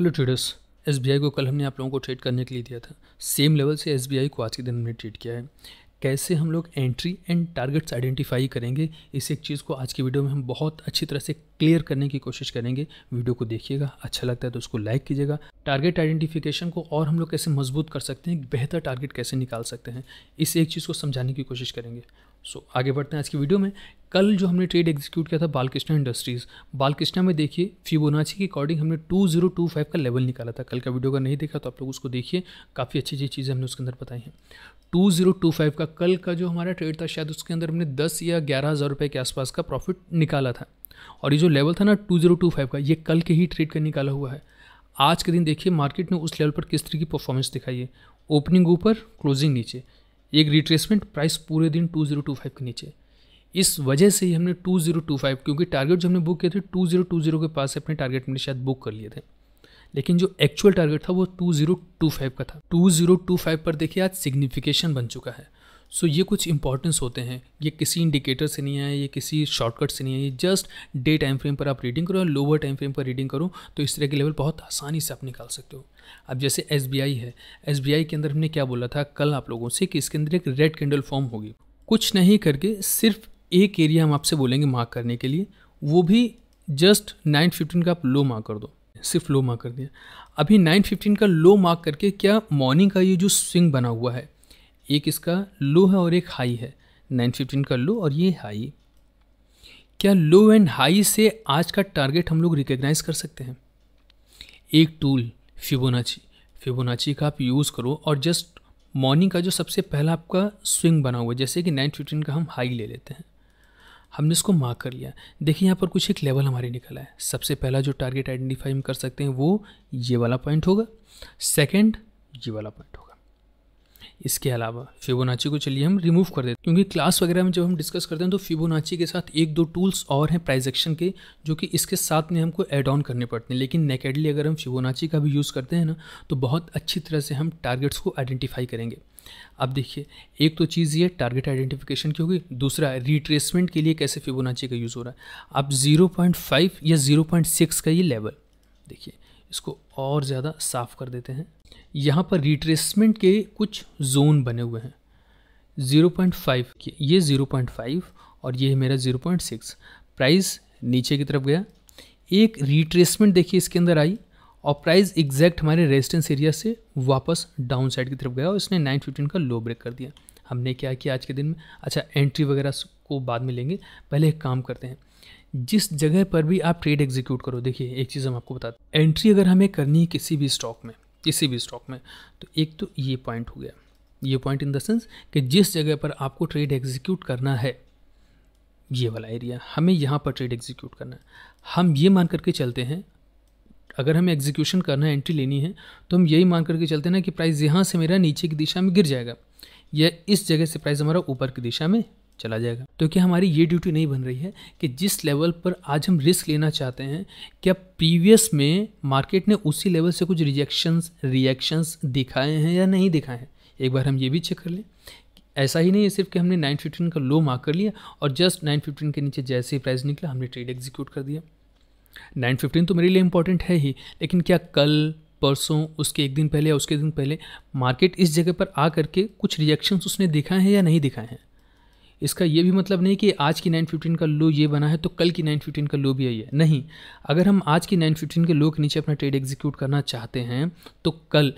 Hello traders S को कल हमने आप लोगों को ट्रेड करने के लिए दिया था सेम लेवल से एस को आज के दिन हमने ट्रेड किया है कैसे हम लोग एंट्री एंड टारगेट्स आइडेंटिफाई करेंगे इस एक चीज़ को आज की वीडियो में हम बहुत अच्छी तरह से क्लियर करने की कोशिश करेंगे वीडियो को देखिएगा अच्छा लगता है तो उसको लाइक कीजिएगा टारगेट आइडेंटिफिकेशन को और हम लोग कैसे मजबूत कर सकते हैं बेहतर टारगेट कैसे निकाल सकते हैं इस एक चीज़ को समझाने की कोशिश करेंगे सो so, आगे बढ़ते हैं आज की वीडियो में कल जो हमने ट्रेड एग्जीक्यूट किया था बालकृष्णा इंडस्ट्रीज बालकृष्णा में देखिए फिबोनाची के अकॉर्डिंग हमने 2025 का लेवल निकाला था कल का वीडियो का नहीं देखा तो आप लोग उसको देखिए काफ़ी अच्छी अच्छी चीज़ें हमने उसके अंदर बताई हैं 2025 का कल का जो हमारा ट्रेड था शायद उसके अंदर हमने दस या ग्यारह हज़ार रुपये के आसपास का प्रॉफिट निकाला था और ये जो लेवल था ना टू का ये कल के ही ट्रेड का निकाला हुआ है आज के दिन देखिए मार्केट ने उस लेवल पर किस तरह की परफॉर्मेंस दिखाई है ओपनिंग ऊपर क्लोजिंग नीचे एक रिट्रेसमेंट प्राइस पूरे दिन 2025 के नीचे इस वजह से ही हमने 2025 क्योंकि टारगेट जो हमने बुक किए थे 2020 के पास अपने टारगेट में शायद बुक कर लिए थे लेकिन जो एक्चुअल टारगेट था वो 2025 का था 2025 पर देखिए आज सिग्निफिकेशन बन चुका है सो so, ये कुछ इंपॉर्टेंस होते हैं ये किसी इंडिकेटर से नहीं आए ये किसी शॉर्टकट से नहीं आए ये जस्ट डे टाइम फ्रेम पर आप रीडिंग करो या लोअर टाइम फ्रेम पर रीडिंग करो तो इस तरह के लेवल बहुत आसानी से आप निकाल सकते हो अब जैसे एस है एस के अंदर हमने क्या बोला था कल आप लोगों से कि इसके अंदर एक रेड कैंडल फॉर्म होगी कुछ नहीं करके सिर्फ एक एरिया हम आपसे बोलेंगे मार्क करने के लिए वो भी जस्ट नाइन फिफ्टीन का आप लो मार्क कर दो सिर्फ लो मार्क कर दिया अभी नाइन फिफ्टीन का लो मार्क करके क्या मॉर्निंग का ये जो स्विंग बना हुआ है एक इसका लो है और एक हाई है नाइन फिफ्टीन का लो और ये हाई क्या लो एंड हाई से आज का टारगेट हम लोग रिकग्नाइज कर सकते हैं एक टूल फिबोनाची फिबोनाची का आप यूज़ करो और जस्ट मॉर्निंग का जो सबसे पहला आपका स्विंग बना हुआ है जैसे कि नाइन फिफ्टीन का हम हाई ले लेते हैं हमने इसको मार्क कर लिया देखिए यहाँ पर कुछ एक लेवल हमारे निकला है सबसे पहला जो टारगेट आइडेंटिफाई हम कर सकते हैं वो ये वाला पॉइंट होगा सेकंड ये वाला पॉइंट होगा इसके अलावा फिबोनाची को चलिए हम रिमूव कर देते हैं क्योंकि क्लास वगैरह में जब हम डिस्कस करते हैं तो फिबोनाची के साथ एक दो टूल्स और हैं प्राइजेक्शन के जो कि इसके साथ में हमको एड ऑन करने पड़ते हैं लेकिन नेकेडली अगर हम फिबोनाची का भी यूज़ करते हैं ना तो बहुत अच्छी तरह से हम टारगेट्स को आइडेंटिफाई करेंगे अब देखिए एक तो चीज़ ये टारगेट आइडेंटिफिकेशन की होगी दूसरा रिट्रेसमेंट के लिए कैसे फिबोनाची का यूज़ हो रहा है अब जीरो या जीरो का ये लेवल देखिए इसको और ज़्यादा साफ कर देते हैं यहाँ पर रिट्रेसमेंट के कुछ जोन बने हुए हैं 0.5 के ये 0.5 और ये है मेरा 0.6 प्राइस नीचे की तरफ गया एक रिट्रेसमेंट देखिए इसके अंदर आई और प्राइस एग्जैक्ट हमारे रेजिस्टेंस एरिया से वापस डाउन साइड की तरफ गया और इसने 915 का लो ब्रेक कर दिया हमने क्या किया आज के दिन में अच्छा एंट्री वगैरह को बाद में लेंगे पहले एक काम करते हैं जिस जगह पर भी आप ट्रेड एग्जीक्यूट करो देखिए एक चीज़ हम आपको बताते हैं एंट्री अगर हमें करनी है किसी भी स्टॉक में किसी भी स्टॉक में तो एक तो ये पॉइंट हो गया ये पॉइंट इन द सेंस कि जिस जगह पर आपको ट्रेड एग्जीक्यूट करना है ये वाला एरिया हमें यहाँ पर ट्रेड एग्जीक्यूट करना है हम ये मान करके चलते हैं अगर हमें एग्जीक्यूशन करना है एंट्री लेनी है तो हम यही मान करके चलते हैं ना कि प्राइस यहाँ से मेरा नीचे की दिशा में गिर जाएगा या इस जगह से प्राइस हमारा ऊपर की दिशा में चला जाएगा तो क्या हमारी ये ड्यूटी नहीं बन रही है कि जिस लेवल पर आज हम रिस्क लेना चाहते हैं क्या प्रीवियस में मार्केट ने उसी लेवल से कुछ रिजेक्शंस रिएक्शंस दिखाए हैं या नहीं दिखाए हैं एक बार हम ये भी चेक कर लें ऐसा ही नहीं है सिर्फ कि हमने 915 का लो मार्क कर लिया और जस्ट 915 के नीचे जैसे ही प्राइस निकला हमने ट्रेड एग्जीक्यूट कर दिया 915 तो मेरे लिए इंपॉर्टेंट है ही लेकिन क्या कल परसों उसके एक दिन पहले या उसके दिन पहले मार्केट इस जगह पर आ करके कुछ रिएक्शंस उसने दिखाए हैं या नहीं दिखाए हैं इसका ये भी मतलब नहीं कि आज की 915 का लो ये बना है तो कल की 915 का लो भी यही है नहीं अगर हम आज की 915 के लो के नीचे अपना ट्रेड एग्जीक्यूट करना चाहते हैं तो कल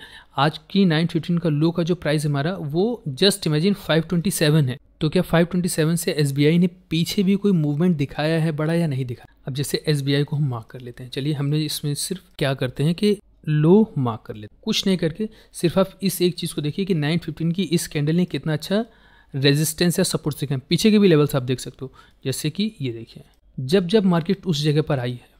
आज की 915 का लो का जो प्राइस हमारा वो जस्ट इमेजिन 527 है तो क्या 527 से एस ने पीछे भी कोई मूवमेंट दिखाया है बड़ा या नहीं दिखाया अब जैसे एस को हम मार्क कर लेते हैं चलिए हमने इसमें सिर्फ क्या करते हैं कि लो मार्क कर लेते कुछ नहीं करके सिर्फ आप इस एक चीज़ को देखिए कि 915 की इस कैंडल ने कितना अच्छा रेजिस्टेंस या सपोर्ट सीखें पीछे के भी लेवल्स आप देख सकते हो जैसे कि ये देखिए जब जब मार्केट उस जगह पर आई है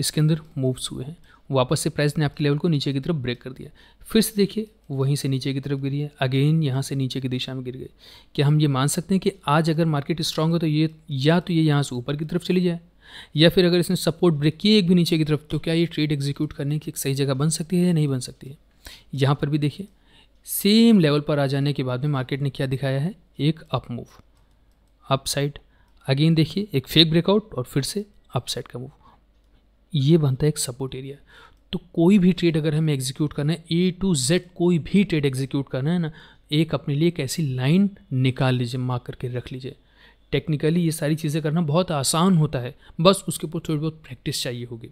इसके अंदर मूव्स हुए हैं वापस से प्राइस ने आपके लेवल को नीचे की तरफ ब्रेक कर दिया फिर से देखिए वहीं से नीचे की तरफ गिरी है अगेन यहाँ से नीचे की दिशा में गिर गई क्या हम ये मान सकते हैं कि आज अगर मार्केट स्ट्रांग है तो ये या तो ये यहाँ से ऊपर की तरफ चली जाए या फिर अगर इसने सपोर्ट ब्रेक किए एक भी नीचे की तरफ तो क्या ये ट्रेड एग्जीक्यूट करने की एक सही जगह बन सकती है या नहीं बन सकती है यहाँ पर भी देखिए सेम लेवल पर आ जाने के बाद में मार्केट ने क्या दिखाया है एक up move up side again देखिए एक फेक ब्रेकआउट और फिर से अप साइड का मूव ये बनता है एक सपोर्ट एरिया तो कोई भी ट्रेड अगर हमें एग्जीक्यूट करना है ए टू जेड कोई भी ट्रेड एग्जीक्यूट करना है ना एक अपने लिए एक ऐसी लाइन निकाल लीजिए मार्क करके रख लीजिए टेक्निकली ये सारी चीज़ें करना बहुत आसान होता है बस उसके ऊपर थोड़ी बहुत प्रैक्टिस चाहिए होगी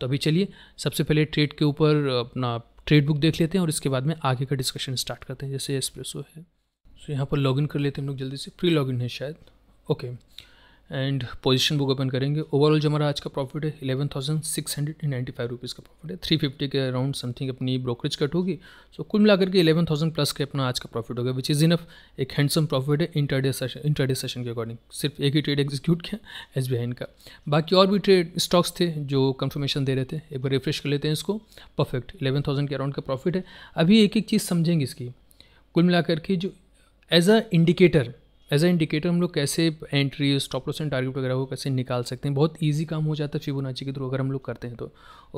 तो अभी चलिए सबसे पहले ट्रेड के ऊपर अपना ट्रेड बुक देख लेते हैं और इसके बाद में आगे का डिस्कशन स्टार्ट करते हैं जैसे एस्प्रेसो है सो so, यहाँ पर लॉगिन कर लेते हैं हम लोग जल्दी से प्री लॉगिन है शायद okay okay. And position book open करेंगे ओवरऑल जो हमारा आज का प्रॉफिट है eleven thousand six hundred and ninety five rupees का प्रॉफिट है थ्री फिफ्टी के अराउंड समथिंग अपनी ब्रोकरेज कट होगी सो so, कुल मिलाकर के इलेवन थाउजेंड प्लस के अपना आज का प्रॉफिट होगा विच इज़ इनफ एक हैंडसम प्रॉफिट है इंटरडे सेशन इंटरडे सेशन के अकॉर्डिंग सिर्फ एक ही ट्रेड एग्जीक्यूट किया एस बी आई का बाकी और भी ट्रेड स्टॉक्स थे जो कंफर्मेशन दे रहे थे एक बार रिफ्रेश कर लेते हैं इसको परफेक्ट इलेवन थाउजेंड के अराउंड का प्रॉफिट है अभी एक एक चीज़ समझेंगे इसकी कुल मिलाकर के जो as a indicator as a indicator हम लोग कैसे entry stop loss and target वगैरह को कैसे निकाल सकते हैं बहुत ईजी काम हो जाता है फिबोनाची के थ्रू अगर हम लोग करते हैं तो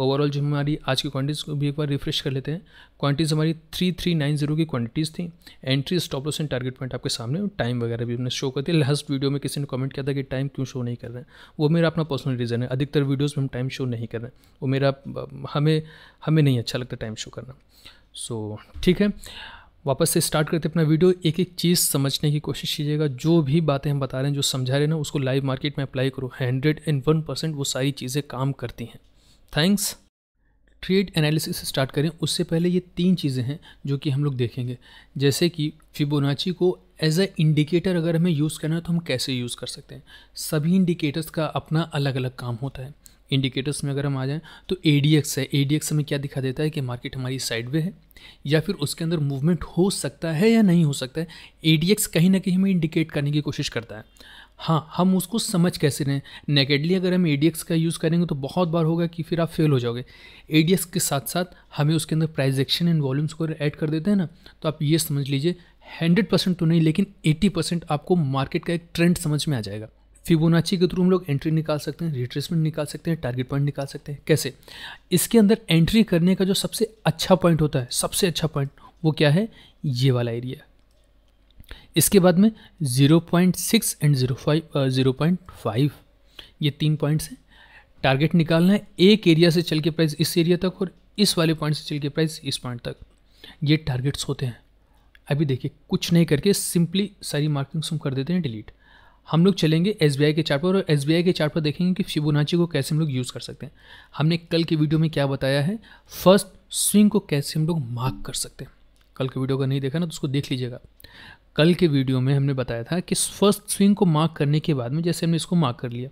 ओवरऑल जो हमारी आज की क्वांटिटीज़ को भी एक बार रिफ्रेश कर लेते हैं क्वांटिटीज़ हमारी थ्री थ्री नाइन जीरो की क्वांटिटीज़ थी entry stop loss and target point आपके सामने टाइम वगैरह भी हमने शो कर दिया लास्ट वीडियो में किसी ने कमेंट किया था कि टाइम क्यों शो नहीं कर रहे हैं वो मेरा अपना पर्सनल रीज़न है अधिकतर वीडियोज़ में हम टाइम शो नहीं कर रहे हैं वो मेरा हमें हमें नहीं अच्छा लगता टाइम शो करना सो so, ठीक है वापस से स्टार्ट करते अपना वीडियो एक एक चीज़ समझने की कोशिश कीजिएगा जो भी बातें हम बता रहे हैं जो समझा रहे हैं ना उसको लाइव मार्केट में अप्लाई करो हंड्रेड एंड वन परसेंट वो सारी चीज़ें काम करती हैं थैंक्स ट्रेड एनालिसिस स्टार्ट करें उससे पहले ये तीन चीज़ें हैं जो कि हम लोग देखेंगे जैसे कि फिबोनाची को एज अ इंडिकेटर अगर हमें यूज़ करना है तो हम कैसे यूज़ कर सकते हैं सभी इंडिकेटर्स का अपना अलग अलग काम होता है इंडिकेटर्स में अगर हम आ जाएँ तो ए है ए हमें क्या दिखा देता है कि मार्केट हमारी साइड वे है या फिर उसके अंदर मूवमेंट हो सकता है या नहीं हो सकता है ए कहीं ना कहीं हमें इंडिकेट करने की कोशिश करता है हाँ हम उसको समझ कैसे रहें नेगेटिवली अगर हम ए का यूज़ करेंगे तो बहुत बार होगा कि फिर आप फेल हो जाओगे ए के साथ साथ हमें उसके अंदर प्राइज एक्शन एंड वॉल्यूम्स को ऐड कर देते हैं ना तो आप ये समझ लीजिए हंड्रेड परसेंट तो नहीं लेकिन एट्टी परसेंट आपको मार्केट का एक ट्रेंड समझ में आ जाएगा फिबोनाची के थ्रू हम लोग एंट्री निकाल सकते हैं रिट्रेसमेंट निकाल सकते हैं टारगेट पॉइंट निकाल सकते हैं कैसे इसके अंदर एंट्री करने का जो सबसे अच्छा पॉइंट होता है सबसे अच्छा पॉइंट वो क्या है ये वाला एरिया इसके बाद में 0.6 एंड 0.5 0.5 ये तीन पॉइंट्स हैं टारगेट निकालना है एक एरिया से चल के प्राइस इस एरिया तक और इस वाले पॉइंट से चल के प्राइस इस पॉइंट तक ये टारगेट्स होते हैं अभी देखिए कुछ नहीं करके सिंपली सारी मार्किंग्स हम कर देते हैं डिलीट हम लोग चलेंगे एस के चार्ट पर और एस के चार्ट पर देखेंगे कि फिबोनाची को कैसे हम लोग यूज़ कर सकते हैं हमने कल के वीडियो में क्या बताया है फर्स्ट स्विंग को कैसे हम लोग मार्क कर सकते हैं कल के वीडियो का नहीं देखा ना तो उसको देख लीजिएगा कल के वीडियो में हमने बताया था कि फर्स्ट स्विंग को मार्क करने के बाद में जैसे हमने इसको मार्क कर लिया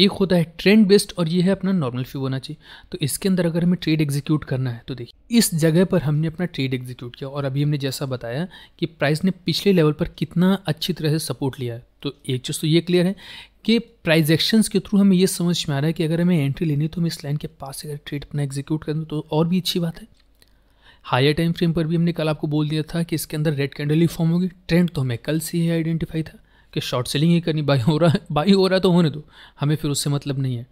एक होता है ट्रेंड बेस्ड और ये है अपना नॉर्मल फिबोनाची तो इसके अंदर अगर हमें ट्रेड एग्जीक्यूट करना है तो देखिए इस जगह पर हमने अपना ट्रेड एग्जीक्यूट किया और अभी हमने जैसा बताया कि प्राइस ने पिछले लेवल पर कितना अच्छी तरह से सपोर्ट लिया है तो एक चीज़ तो ये क्लियर है कि प्राइज एक्शंस के थ्रू हमें ये समझ में आ रहा है कि अगर हमें एंट्री लेनी है तो हम इस लाइन के पास अगर ट्रेड अपना एग्जीक्यूट कर दूँ तो और भी अच्छी बात है हायर टाइम फ्रेम पर भी हमने कल आपको बोल दिया था कि इसके अंदर रेड कैंडल ही फॉर्म होगी ट्रेंड तो हमें कल से ही आइडेंटिफाई था कि शॉर्ट सेलिंग ही करनी बाई हो रहा बाई हो रहा तो होने दो हमें फिर उससे मतलब नहीं है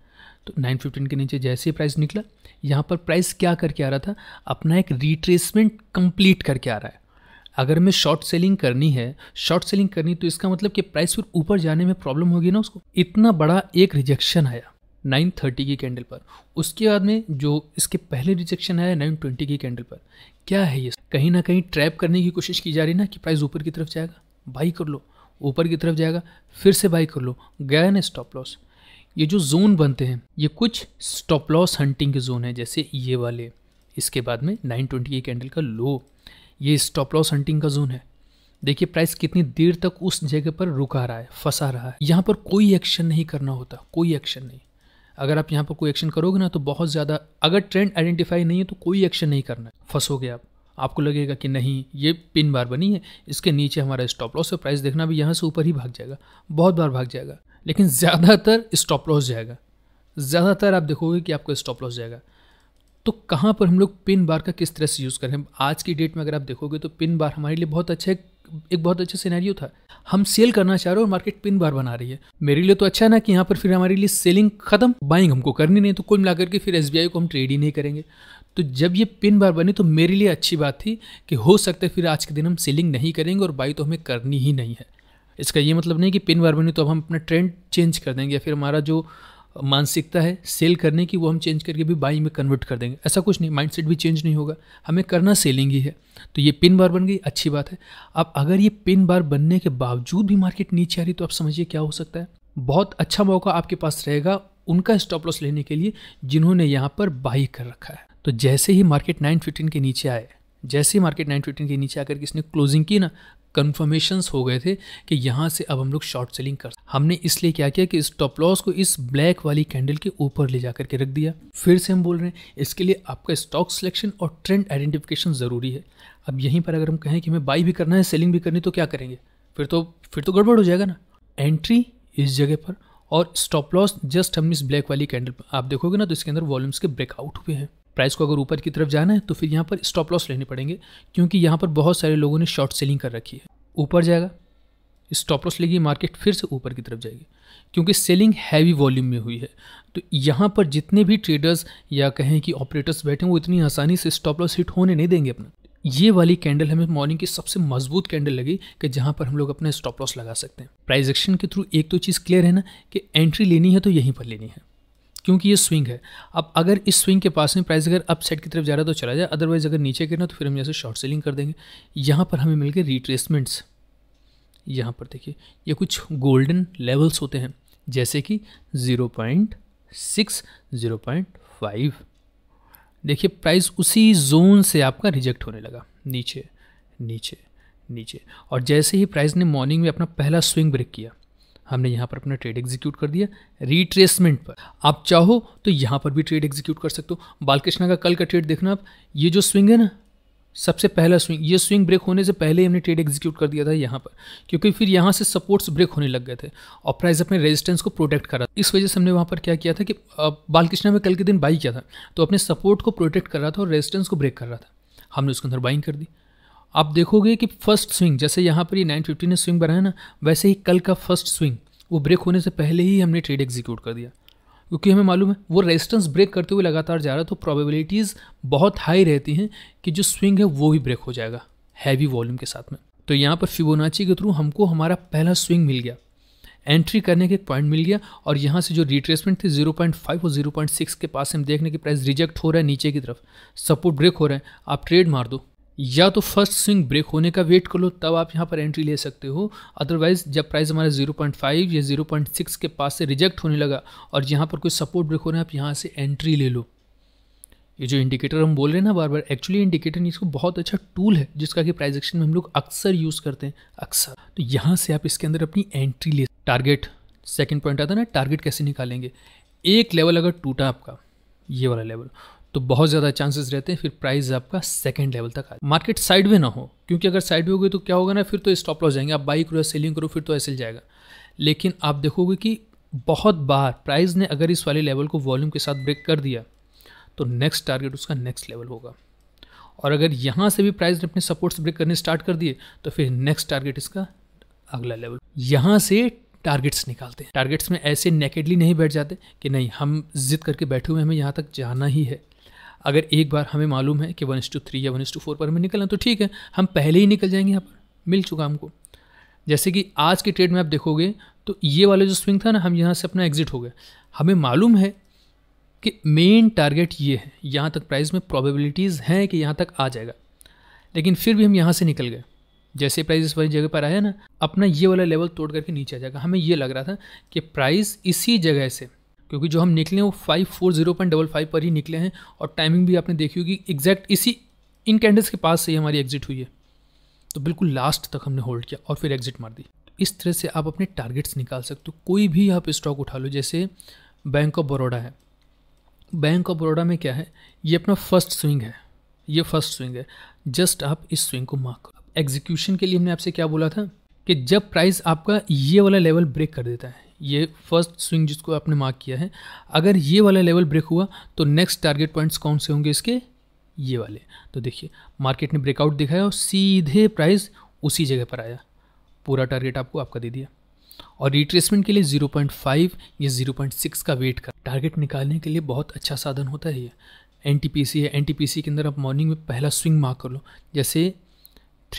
तो नाइन फिफ्टीन के नीचे जैसे ही प्राइस निकला यहाँ पर प्राइस क्या करके आ रहा था अपना एक रिट्रेसमेंट कंप्लीट करके आ रहा है अगर हमें शॉर्ट सेलिंग करनी है शॉर्ट सेलिंग करनी तो इसका मतलब कि प्राइस फिर ऊपर जाने में प्रॉब्लम होगी ना उसको इतना बड़ा एक रिजेक्शन आया नाइन थर्टी की कैंडल पर उसके बाद में जो इसके पहले रिजेक्शन आया नाइन ट्वेंटी की कैंडल पर क्या है ये कहीं ना कहीं ट्रैप करने की कोशिश की जा रही ना कि प्राइस ऊपर की तरफ जाएगा बाई कर लो ऊपर की तरफ जाएगा फिर से बाई कर लो गया ना स्टॉप लॉस ये जो जोन बनते हैं ये कुछ स्टॉप लॉस हंटिंग के जोन है जैसे ये वाले इसके बाद में 920 की कैंडल का लो ये स्टॉप लॉस हंटिंग का जोन है देखिए प्राइस कितनी देर तक उस जगह पर रुका रहा है फंसा रहा है यहाँ पर कोई एक्शन नहीं करना होता कोई एक्शन नहीं अगर आप यहाँ पर कोई एक्शन करोगे ना तो बहुत ज़्यादा अगर ट्रेंड आइडेंटिफाई नहीं है तो कोई एक्शन नहीं करना फंसोगे आप आपको लगेगा कि नहीं ये पिन बार बनी है इसके नीचे हमारा स्टॉप लॉस है प्राइस देखना भी यहाँ से ऊपर ही भाग जाएगा बहुत बार भाग जाएगा लेकिन ज़्यादातर स्टॉप लॉस जाएगा ज़्यादातर आप देखोगे कि आपको स्टॉप लॉस जाएगा तो कहाँ पर हम लोग पिन बार का किस तरह से यूज़ करें आज की डेट में अगर आप देखोगे तो पिन बार हमारे लिए बहुत अच्छा एक बहुत अच्छा सिनेरियो था हम सेल करना चाह रहे हो और मार्केट पिन बार बना रही है मेरे लिए तो अच्छा है ना कि यहाँ पर फिर हमारे लिए सेलिंग खत्म बाइंग हमको करनी नहीं तो कुल मिलाकर के फिर एस को हम ट्रेड ही नहीं करेंगे तो जब ये पिन बार बनी तो मेरे लिए अच्छी बात थी कि हो सकता है फिर आज के दिन हम सेलिंग नहीं करेंगे और बाई तो हमें करनी ही नहीं है इसका ये मतलब नहीं कि पिन बार बनी तो अब हम अपना ट्रेंड चेंज कर देंगे या फिर हमारा जो मानसिकता है सेल करने की वो हम चेंज करके भी बाई में कन्वर्ट कर देंगे ऐसा कुछ नहीं माइंडसेट भी चेंज नहीं होगा हमें करना सेलिंग ही है तो ये पिन बार बन गई अच्छी बात है अब अगर ये पिन बार बनने के बावजूद भी मार्केट नीचे आ रही तो आप समझिए क्या हो सकता है बहुत अच्छा मौका आपके पास रहेगा उनका स्टॉप लॉस लेने के लिए जिन्होंने यहाँ पर बाई कर रखा है तो जैसे ही मार्केट नाइन फिफ्टीन के नीचे आए जैसे ही मार्केट नाइन फिफ्टीन के नीचे आकर के इसने क्लोजिंग की ना कन्फर्मेशंस हो गए थे कि यहाँ से अब हम लोग शॉर्ट सेलिंग कर हमने इसलिए क्या किया कि इस टॉप लॉस को इस ब्लैक वाली कैंडल के ऊपर ले जा करके रख दिया फिर से हम बोल रहे हैं इसके लिए आपका स्टॉक सिलेक्शन और ट्रेंड आइडेंटिफिकेशन ज़रूरी है अब यहीं पर अगर हम कहें कि हमें बाई भी करना है सेलिंग भी करनी तो क्या करेंगे फिर तो फिर तो गड़बड़ हो जाएगा ना एंट्री इस जगह पर और स्टॉप लॉस जस्ट हमने इस ब्लैक वाली कैंडल पर आप देखोगे ना तो इसके अंदर वॉल्यूम्स के ब्रेकआउट हुए हैं प्राइस को अगर ऊपर की तरफ जाना है तो फिर यहाँ पर स्टॉप लॉस लेने पड़ेंगे क्योंकि यहाँ पर बहुत सारे लोगों ने शॉर्ट सेलिंग कर रखी है ऊपर जाएगा स्टॉप लॉस लेगी मार्केट फिर से ऊपर की तरफ जाएगी क्योंकि सेलिंग हैवी वॉल्यूम में हुई है तो यहाँ पर जितने भी ट्रेडर्स या कहें कि ऑपरेटर्स बैठे हैं वो इतनी आसानी से स्टॉप लॉस हिट होने नहीं देंगे अपना ये वाली कैंडल हमें मॉर्निंग की सबसे मजबूत कैंडल लगी कि जहाँ पर हम लोग अपना स्टॉप लॉस लगा सकते हैं प्राइज एक्शन के थ्रू एक तो चीज़ क्लियर है ना कि एंट्री लेनी है तो यहीं पर लेनी है क्योंकि ये स्विंग है अब अगर इस स्विंग के पास में प्राइस अगर अप की तरफ जा रहा है तो चला जाए अदरवाइज़ अगर नीचे गिर तो फिर हम जैसे शॉर्ट सेलिंग कर देंगे यहाँ पर हमें मिल गए रिट्रेसमेंट्स यहाँ पर देखिए ये कुछ गोल्डन लेवल्स होते हैं जैसे कि zero point six zero point five देखिए प्राइस उसी जोन से आपका रिजेक्ट होने लगा नीचे नीचे नीचे और जैसे ही प्राइस ने मॉर्निंग में अपना पहला स्विंग ब्रेक किया हमने यहाँ पर अपना ट्रेड एग्जीक्यूट कर दिया रिट्रेसमेंट पर आप चाहो तो यहाँ पर भी ट्रेड एग्जीक्यूट कर सकते हो बालकृष्णा का कल का ट्रेड देखना आप ये जो स्विंग है ना सबसे पहला स्विंग ये स्विंग ब्रेक होने से पहले हमने ट्रेड एग्जीक्यूट कर दिया था यहाँ पर क्योंकि फिर यहाँ से सपोर्ट्स ब्रेक होने लग गए थे और प्राइस अपने रेजिस्टेंस को प्रोटेक्ट करा इस वजह से हमने वहाँ पर क्या किया था कि बालकृष्णा में कल के दिन बाई किया था तो अपने सपोर्ट को प्रोटेक्ट कर रहा था और रेजिस्टेंस को ब्रेक कर रहा था हमने उसके अंदर बाइंग कर दी आप देखोगे कि फर्स्ट स्विंग जैसे यहाँ पर ये नाइन फिफ्टी ने स्विंग बनाया ना वैसे ही कल का फर्स्ट स्विंग वो ब्रेक होने से पहले ही हमने ट्रेड एग्जीक्यूट कर दिया क्योंकि हमें मालूम है वो रेजिस्टेंस ब्रेक करते हुए लगातार जा रहा है तो प्रोबेबिलिटीज़ बहुत हाई रहती हैं कि जो स्विंग है वो भी ब्रेक हो जाएगा हैवी वॉल्यूम के साथ में तो यहाँ पर फिबोनाची के थ्रू हमको हमारा पहला स्विंग मिल गया एंट्री करने के पॉइंट मिल गया और यहाँ से जो रिट्रेसमेंट थी 0.5 और 0.6 के पास हम देखने की प्राइस रिजेक्ट हो रहा है नीचे की तरफ सपोर्ट ब्रेक हो रहा है आप ट्रेड मार दो या तो फर्स्ट स्विंग ब्रेक होने का वेट कर लो तब आप यहाँ पर एंट्री ले सकते हो अदरवाइज़ जब प्राइस हमारा 0.5 या 0.6 के पास से रिजेक्ट होने लगा और यहाँ पर कोई सपोर्ट ब्रेक हो रहा है आप यहाँ से एंट्री ले लो ये जो इंडिकेटर हम बोल रहे हैं ना बार बार एक्चुअली इंडिकेटर इसको बहुत अच्छा टूल है जिसका कि प्राइज एक्शन में हम लोग अक्सर यूज़ करते हैं अक्सर तो यहाँ से आप इसके अंदर अपनी एंट्री ले टारगेट सेकेंड पॉइंट आता है ना टारगेट कैसे निकालेंगे एक लेवल अगर टूटा आपका ये वाला लेवल तो बहुत ज़्यादा चांसेस रहते हैं फिर प्राइस आपका सेकंड लेवल तक आए मार्केट साइड में ना हो क्योंकि अगर साइड में हो गई तो क्या होगा ना फिर तो स्टॉप लॉस जाएंगे आप बाई करो सेलिंग करो फिर तो ऐसे जाएगा लेकिन आप देखोगे कि बहुत बार प्राइस ने अगर इस वाले लेवल को वॉल्यूम के साथ ब्रेक कर दिया तो नेक्स्ट टारगेट उसका नेक्स्ट लेवल होगा और अगर यहाँ से भी प्राइस ने अपने सपोर्ट्स ब्रेक करने स्टार्ट कर दिए तो फिर नेक्स्ट टारगेट इसका अगला लेवल यहाँ से टारगेट्स निकालते हैं टारगेट्स में ऐसे नेकेडली नहीं बैठ जाते कि नहीं हम जिद करके बैठे हुए हमें यहाँ तक जाना ही है अगर एक बार हमें मालूम है कि वन टू थ्री या वन टू फोर पर हमें निकलना तो ठीक है हम पहले ही निकल जाएंगे यहाँ पर मिल चुका हमको जैसे कि आज के ट्रेड में आप देखोगे तो ये वाला जो स्विंग था ना हम यहाँ से अपना एग्जिट हो गया हमें मालूम है कि मेन टारगेट ये है यहाँ तक प्राइस में प्रॉबेबिलिटीज़ हैं कि यहाँ तक आ जाएगा लेकिन फिर भी हम यहाँ से निकल गए जैसे प्राइस इस वाली जगह पर आया ना अपना ये वाला लेवल तोड़ करके नीचे आ जाएगा हमें ये लग रहा था कि प्राइस इसी जगह से क्योंकि जो हम निकले वो five four zero point double five पर ही निकले हैं और टाइमिंग भी आपने देखी होगी एग्जैक्ट इसी इन कैंडल्स के पास से ही हमारी एग्जिट हुई है तो बिल्कुल लास्ट तक हमने होल्ड किया और फिर एग्जिट मार दी इस तरह से आप अपने टारगेट्स निकाल सकते हो कोई भी आप स्टॉक उठा लो जैसे बैंक ऑफ बड़ौड़ा है बैंक ऑफ बड़ौड़ा में क्या है ये अपना फर्स्ट स्विंग है ये फर्स्ट स्विंग है जस्ट आप इस स्विंग को मार्क करो एग्जीक्यूशन के लिए हमने आपसे क्या बोला था कि जब प्राइस आपका ये वाला लेवल ब्रेक कर देता है ये फर्स्ट स्विंग जिसको आपने मार्क किया है अगर ये वाला लेवल ब्रेक हुआ तो नेक्स्ट टारगेट पॉइंट्स कौन से होंगे इसके ये वाले तो देखिए मार्केट ने ब्रेकआउट दिखाया और सीधे प्राइस उसी जगह पर आया पूरा टारगेट आपको आपका दे दिया और रिट्रेसमेंट के लिए 0.5 या 0.6 का वेट का टारगेट निकालने के लिए बहुत अच्छा साधन होता है ये एन है एन के अंदर आप मॉर्निंग में पहला स्विंग मार्क कर लो जैसे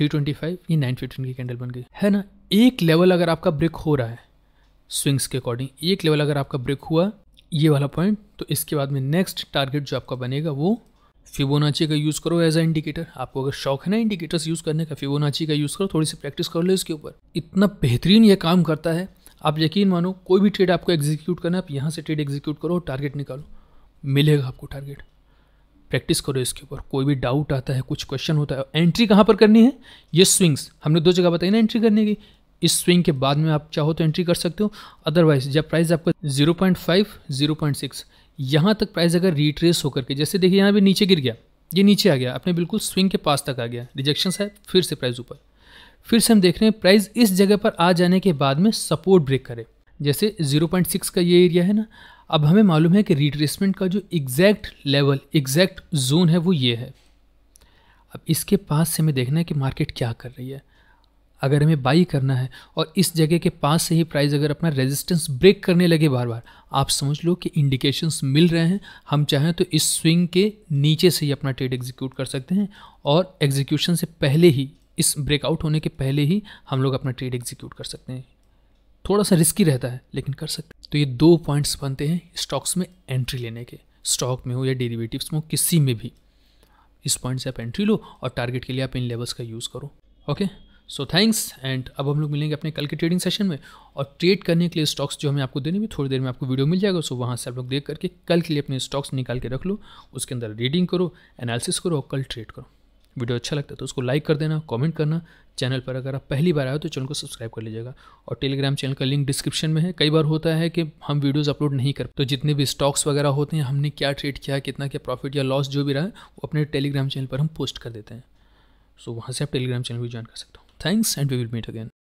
325 ये नाइन की कैंडल बन गई है ना एक लेवल अगर आपका ब्रेक हो रहा है स्विंग्स के अकॉर्डिंग एक लेवल अगर आपका ब्रेक हुआ ये वाला पॉइंट तो इसके बाद में नेक्स्ट टारगेट जो आपका बनेगा वो फिबोनाची का यूज़ करो एज अ इंडिकेटर आपको अगर शौक है ना इंडिकेटर्स यूज़ करने का फिबोनाची का यूज़ करो थोड़ी सी प्रैक्टिस कर लो इसके ऊपर इतना बेहतरीन ये काम करता है आप यकीन मानो कोई भी ट्रेड आपको एग्जीक्यूट करना है आप यहाँ से ट्रेड एग्जीक्यूट करो टारगेट निकालो मिलेगा आपको टारगेट प्रैक्टिस करो इसके ऊपर कोई भी डाउट आता है कुछ क्वेश्चन होता है एंट्री कहाँ पर करनी है ये स्विंग्स हमने दो जगह बताई ना एंट्री करने की इस स्विंग के बाद में आप चाहो तो एंट्री कर सकते हो अदरवाइज जब प्राइस आपका zero point five zero point six यहाँ तक प्राइस अगर रिट्रेस होकर के जैसे देखिए यहाँ भी नीचे गिर गया ये नीचे आ गया अपने बिल्कुल स्विंग के पास तक आ गया रिजेक्शन है फिर से प्राइस ऊपर फिर से हम देख रहे हैं प्राइस इस जगह पर आ जाने के बाद में सपोर्ट ब्रेक करे जैसे जीरो का ये एरिया है ना अब हमें मालूम है कि रिट्रेसमेंट का जो एग्जैक्ट लेवल एग्जैक्ट जोन है वो ये है अब इसके पास से हमें देखना है कि मार्केट क्या कर रही है अगर हमें बाई करना है और इस जगह के पास से ही प्राइस अगर अपना रेजिस्टेंस ब्रेक करने लगे बार बार आप समझ लो कि इंडिकेशंस मिल रहे हैं हम चाहें तो इस स्विंग के नीचे से ही अपना ट्रेड एग्जीक्यूट कर सकते हैं और एग्जीक्यूशन से पहले ही इस ब्रेकआउट होने के पहले ही हम लोग अपना ट्रेड एग्जीक्यूट कर सकते हैं थोड़ा सा रिस्की रहता है लेकिन कर सकते हैं तो ये दो पॉइंट्स बनते हैं स्टॉक्स में एंट्री लेने के स्टॉक में हो या डेरिवेटिव्स में हो किसी में भी इस पॉइंट से आप एंट्री लो और टारगेट के लिए आप इन लेवल्स का यूज़ करो okay okay? So thanks and अब हम लोग मिलेंगे अपने कल के ट्रेडिंग सेशन में और ट्रेड करने के लिए स्टॉक्स जो हमें आपको देने में थोड़ी देर में आपको वीडियो मिल जाएगा सो वहाँ से आप लोग देख करके कल के लिए अपने स्टॉक्स निकाल के रख लो उसके अंदर रीडिंग करो एनालिसिस करो और कल ट्रेड करो वीडियो अच्छा लगता है तो उसको लाइक कर देना कमेंट करना चैनल पर अगर आप पहली बार आए हो तो चैनल को सब्सक्राइब कर लीजिएगा और टेलीग्राम चैनल का लिंक डिस्क्रिप्शन में है कई बार होता है कि हम वीडियोस अपलोड नहीं कर तो जितने भी स्टॉक्स वगैरह होते हैं हमने क्या ट्रेड किया कितना क्या प्रॉफिट या लॉस जो भी रहा है वो अपने टेलीग्राम चैनल पर हम पोस्ट कर देते हैं सो वहाँ से आप टेलीग्राम चैनल भी ज्वाइन कर सकते हो Thanks, and we will meet again.